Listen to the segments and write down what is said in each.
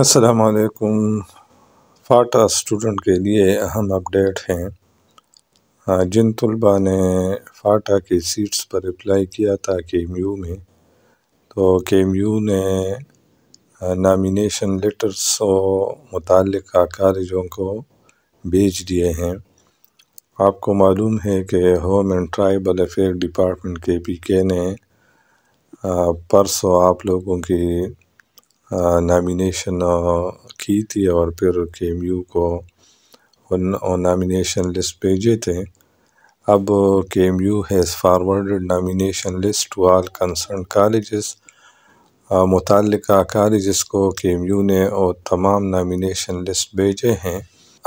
असलकुम फाटा स्टूडेंट के लिए अहम अपडेट हैं हाँ, जिन तलबा ने फाटा की सीट्स पर अप्लाई किया था के एम यू में तो के एम यू ने नामिनेशन लेटर्स मुतल कागजों को भेज दिए हैं आपको मालूम है कि home and tribal affair department के पी के ने हाँ, परसों आप लोगों की नामिनेशन की थी और फिर के एम यू को नामिनेशन लिस्ट भेजे थे अब K M U has forward nomination list to all concern college मुतल कॉलेज़ को के एम यू ने और तमाम नामिनेशन लिस्ट भेजे हैं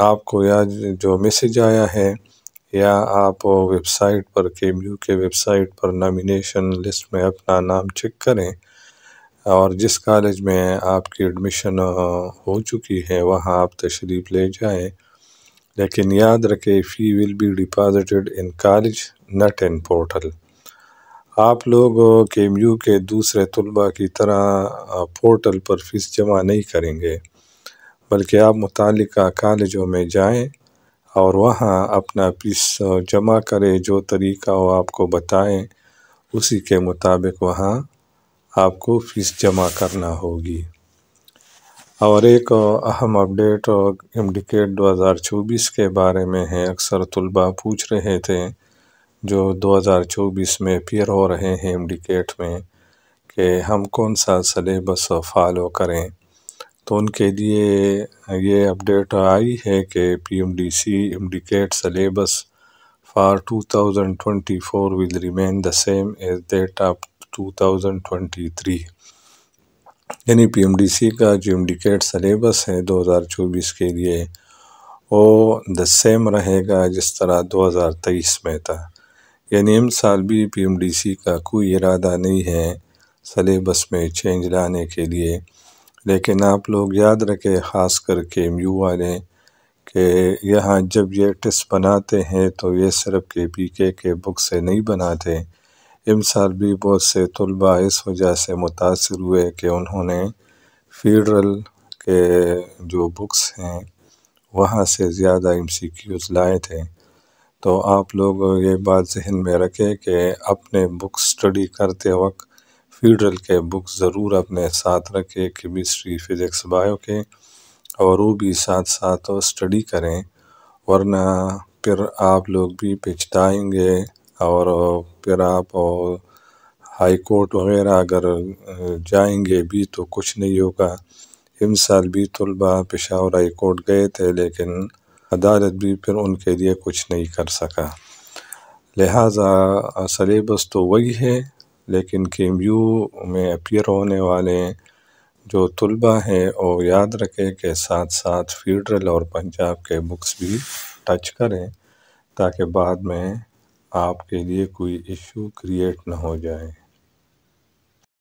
आपको या जो मैसेज आया है या आप वेबसाइट पर के एम यू के वेबसाइट पर नामिनेशन लिस्ट में अपना नाम चेक करें और जिस कॉलेज में आपकी एडमिशन हो चुकी है वहाँ आप तशरीफ़ ले जाएं लेकिन याद रखें fee will be deposited in college not in portal आप लोग के एम यू के दूसरे तलबा की तरह पोर्टल पर फ़ीस जमा नहीं करेंगे बल्कि आप मुतल कॉलेजों में जाएं और वहाँ अपना फीस जमा करें जो तरीका हो आपको बताएं उसी के मुताबिक वहाँ आपको फ़ीस जमा करना होगी और एक अहम अपडेट इम्डिकेट 2024 के बारे में है अक्सर तलबा पूछ रहे थे जो 2024 में अपियर हो रहे हैं इंडिकेट में कि हम कौन सा सलेबस फॉलो करें तो उनके लिए ये अपडेट आई है कि P M D C MDCAT syllabus for 2024 will remain the same as that of 2023 यानी पीएमडीसी का जो इंडिकेट सलेबस है 2024 के लिए वो द सेम रहेगा जिस तरह 2023 में था यानी इन साल भी पीएमडीसी का कोई इरादा नहीं है सलेबस में चेंज लाने के लिए लेकिन आप लोग याद रखें ख़ास करके एम यू वाले कि यहाँ जब ये टेस्ट बनाते हैं तो ये सिर्फ के पी के बुक से नहीं बनाते साल भी बहुत से तलबा इस वजह से मुतासर हुए कि उन्होंने फेडरल के जो बुक्स हैं वहाँ से ज़्यादा एम सी क्यूज़ लाए थे तो आप लोग ये बात जहन में रखें कि अपने बुक स्टडी करते वक्त फीडरल के बुक ज़रूर अपने साथ रखें केमिस्ट्री फिज़िक्स बायो के और वो भी साथ साथ स्टडी करें वरना फिर आप लोग भी पिछताएंगे और अगर आप और हाई कोर्ट वगैरह अगर जाएंगे भी तो कुछ नहीं होगा इन साल भी तलबा पेशावर हाई कोर्ट गए थे लेकिन अदालत भी फिर उनके लिए कुछ नहीं कर सका लिहाजा सलेबस तो वही है लेकिन के एम यू में अपियर होने वाले जो तलबा हैं वो याद रखें के साथ साथ फेडरल और पंजाब के बुक्स भी टच करें ताकि बाद में आपके लिए कोई इशू क्रिएट ना हो जाए